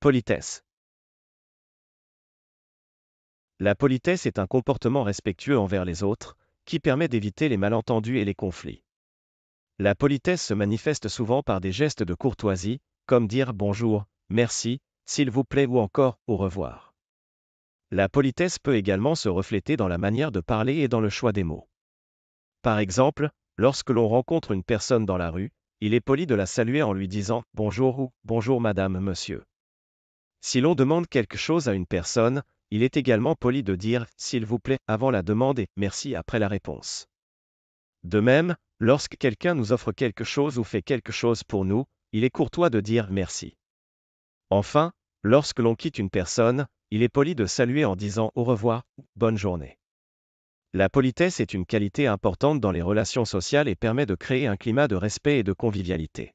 Politesse. La politesse est un comportement respectueux envers les autres, qui permet d'éviter les malentendus et les conflits. La politesse se manifeste souvent par des gestes de courtoisie, comme dire bonjour, merci, s'il vous plaît ou encore au revoir. La politesse peut également se refléter dans la manière de parler et dans le choix des mots. Par exemple, lorsque l'on rencontre une personne dans la rue, il est poli de la saluer en lui disant bonjour ou bonjour madame, monsieur. Si l'on demande quelque chose à une personne, il est également poli de dire s'il vous plaît avant la demande et merci après la réponse. De même, lorsque quelqu'un nous offre quelque chose ou fait quelque chose pour nous, il est courtois de dire merci. Enfin, lorsque l'on quitte une personne, il est poli de saluer en disant au revoir, ou « bonne journée. La politesse est une qualité importante dans les relations sociales et permet de créer un climat de respect et de convivialité.